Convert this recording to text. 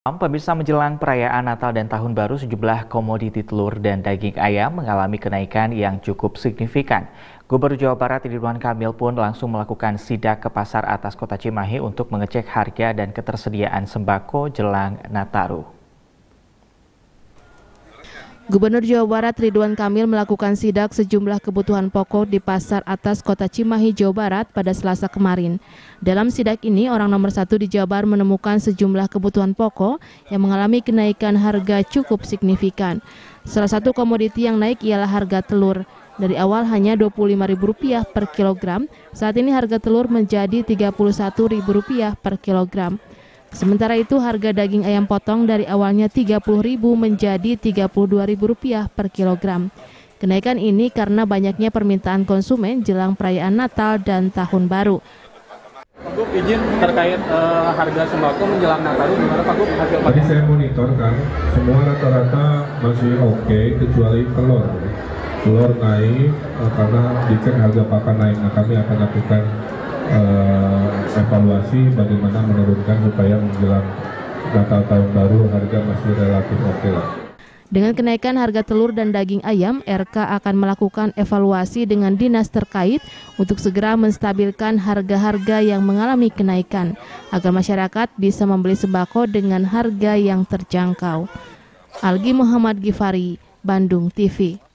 Pemirsa menjelang perayaan Natal dan Tahun Baru, sejumlah komoditi telur dan daging ayam mengalami kenaikan yang cukup signifikan. Gubernur Jawa Barat Ridwan Kamil pun langsung melakukan sidak ke pasar atas kota Cimahi untuk mengecek harga dan ketersediaan sembako jelang Nataru. Gubernur Jawa Barat Ridwan Kamil melakukan sidak sejumlah kebutuhan pokok di Pasar Atas Kota Cimahi, Jawa Barat pada selasa kemarin. Dalam sidak ini, orang nomor satu di Jawa Barat menemukan sejumlah kebutuhan pokok yang mengalami kenaikan harga cukup signifikan. Salah satu komoditi yang naik ialah harga telur. Dari awal hanya Rp25.000 per kilogram, saat ini harga telur menjadi Rp31.000 per kilogram. Sementara itu harga daging ayam potong dari awalnya Rp30.000 menjadi Rp32.000 per kilogram. Kenaikan ini karena banyaknya permintaan konsumen jelang perayaan Natal dan Tahun Baru. Pak Gup, izin terkait e, harga sembako menjelang Natal, gimana Pak Gup hasil Tadi saya monitor kan, semua rata-rata masih oke okay, kecuali telur. Telur naik uh, karena dicek harga pakan naik. Nah kami akan lakukan uh, evaluasi bagaimana menurunkan supaya menjelang Natal tahun baru harga masih relatif oke okay lah. Dengan kenaikan harga telur dan daging ayam, RK akan melakukan evaluasi dengan dinas terkait untuk segera menstabilkan harga-harga yang mengalami kenaikan agar masyarakat bisa membeli sembako dengan harga yang terjangkau. Algi Muhammad Gifari, Bandung TV.